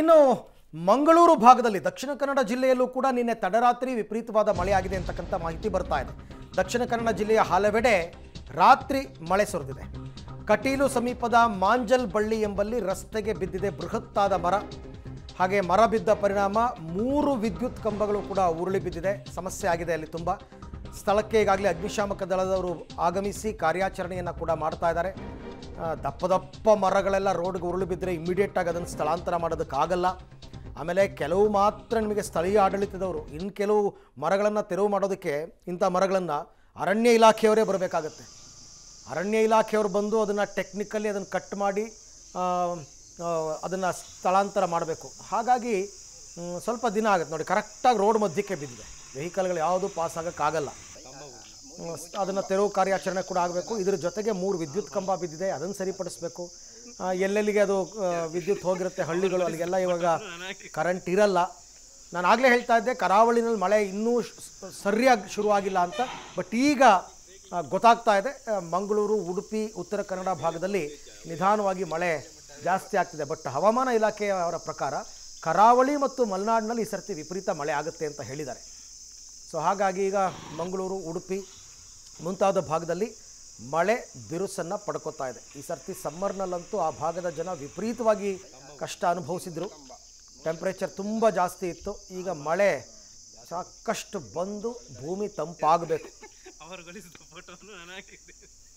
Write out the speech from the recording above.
ಇನ್ನು ಮಂಗಳೂರು ಭಾಗದಲ್ಲಿ ದಕ್ಷಿಣ ಕನ್ನಡ ಜಿಲ್ಲೆಯಲ್ಲೂ ಕೂಡ ನಿನ್ನೆ ತಡರಾತ್ರಿ ವಿಪರೀತವಾದ ಮಳೆಯಾಗಿದೆ ಅಂತಕ್ಕಂಥ ಮಾಹಿತಿ ಬರ್ತಾ ಇದೆ ದಕ್ಷಿಣ ಕನ್ನಡ ಜಿಲ್ಲೆಯ ಹಲವೆಡೆ ರಾತ್ರಿ ಮಳೆ ಸುರಿದಿದೆ ಕಟೀಲು ಸಮೀಪದ ಮಾಂಜಲ್ ಬಳ್ಳಿ ಎಂಬಲ್ಲಿ ರಸ್ತೆಗೆ ಬಿದ್ದಿದೆ ಬೃಹತ್ತಾದ ಮರ ಹಾಗೆ ಮರ ಬಿದ್ದ ಪರಿಣಾಮ ಮೂರು ವಿದ್ಯುತ್ ಕಂಬಗಳು ಕೂಡ ಉರುಳಿ ಬಿದ್ದಿದೆ ಸಮಸ್ಯೆ ಆಗಿದೆ ಅಲ್ಲಿ ತುಂಬ ಸ್ಥಳಕ್ಕೆ ಈಗಾಗಲೇ ಅಗ್ನಿಶಾಮಕ ದಳದವರು ಆಗಮಿಸಿ ಕಾರ್ಯಾಚರಣೆಯನ್ನು ಕೂಡ ಮಾಡ್ತಾ ಇದ್ದಾರೆ ದಪ್ಪ ದಪ್ಪ ಮರಗಳೆಲ್ಲ ರೋಡ್ಗೆ ಉರುಳು ಬಿದ್ದರೆ ಇಮ್ಮಿಡಿಯೇಟಾಗಿ ಅದನ್ನು ಸ್ಥಳಾಂತರ ಮಾಡೋದಕ್ಕಾಗಲ್ಲ ಆಮೇಲೆ ಕೆಲವು ಮಾತ್ರ ನಿಮಗೆ ಸ್ಥಳೀಯ ಆಡಳಿತದವರು ಇನ್ನು ಕೆಲವು ಮರಗಳನ್ನು ತೆರವು ಮಾಡೋದಕ್ಕೆ ಇಂಥ ಮರಗಳನ್ನು ಅರಣ್ಯ ಇಲಾಖೆಯವರೇ ಬರಬೇಕಾಗತ್ತೆ ಅರಣ್ಯ ಇಲಾಖೆಯವರು ಬಂದು ಅದನ್ನು ಟೆಕ್ನಿಕಲಿ ಅದನ್ನು ಕಟ್ ಮಾಡಿ ಅದನ್ನು ಸ್ಥಳಾಂತರ ಮಾಡಬೇಕು ಹಾಗಾಗಿ ಸ್ವಲ್ಪ ದಿನ ಆಗುತ್ತೆ ನೋಡಿ ಕರೆಕ್ಟಾಗಿ ರೋಡ್ ಮಧ್ಯಕ್ಕೆ ಬಿದ್ದಿದೆ ವೆಹಿಕಲ್ಗಳು ಯಾವುದು ಪಾಸ್ ಆಗೋಕ್ಕಾಗಲ್ಲ ಅದನ್ನು ತೆರವು ಕಾರ್ಯಾಚರಣೆ ಕೂಡ ಆಗಬೇಕು ಇದ್ರ ಜೊತೆಗೆ ಮೂರು ವಿದ್ಯುತ್ ಕಂಬ ಬಿದ್ದಿದೆ ಅದನ್ನು ಸರಿಪಡಿಸಬೇಕು ಎಲ್ಲೆಲ್ಲಿಗೆ ಅದು ವಿದ್ಯುತ್ ಹೋಗಿರುತ್ತೆ ಹಳ್ಳಿಗಳು ಅಲ್ಲಿಗೆಲ್ಲ ಇವಾಗ ಕರೆಂಟ್ ಇರಲ್ಲ ನಾನು ಆಗಲೇ ಹೇಳ್ತಾ ಇದ್ದೆ ಕರಾವಳಿನಲ್ಲಿ ಮಳೆ ಇನ್ನೂ ಸರಿಯಾಗಿ ಶುರುವಾಗಿಲ್ಲ ಅಂತ ಬಟ್ ಈಗ ಗೊತ್ತಾಗ್ತಾ ಇದೆ ಮಂಗಳೂರು ಉಡುಪಿ ಉತ್ತರ ಕನ್ನಡ ಭಾಗದಲ್ಲಿ ನಿಧಾನವಾಗಿ ಮಳೆ ಜಾಸ್ತಿ ಆಗ್ತಿದೆ ಬಟ್ ಹವಾಮಾನ ಇಲಾಖೆಯವರ ಪ್ರಕಾರ ಕರಾವಳಿ ಮತ್ತು ಮಲೆನಾಡಿನಲ್ಲಿ ಈ ಸರ್ತಿ ವಿಪರೀತ ಮಳೆ ಆಗುತ್ತೆ ಅಂತ ಹೇಳಿದ್ದಾರೆ ಸೊ ಹಾಗಾಗಿ ಈಗ ಮಂಗಳೂರು ಉಡುಪಿ ಮುಂತಾದ ಭಾಗದಲ್ಲಿ ಮಳೆ ಬಿರುಸನ್ನು ಪಡ್ಕೋತಾ ಇದೆ ಈ ಸರ್ತಿ ಸಮ್ಮರ್ನಲ್ಲಂತೂ ಆ ಭಾಗದ ಜನ ವಿಪರೀತವಾಗಿ ಕಷ್ಟ ಅನುಭವಿಸಿದ್ರು ಟೆಂಪ್ರೇಚರ್ ತುಂಬ ಜಾಸ್ತಿ ಇತ್ತು ಈಗ ಮಳೆ ಸಾಕಷ್ಟು ಬಂದು ಭೂಮಿ ತಂಪಾಗಬೇಕು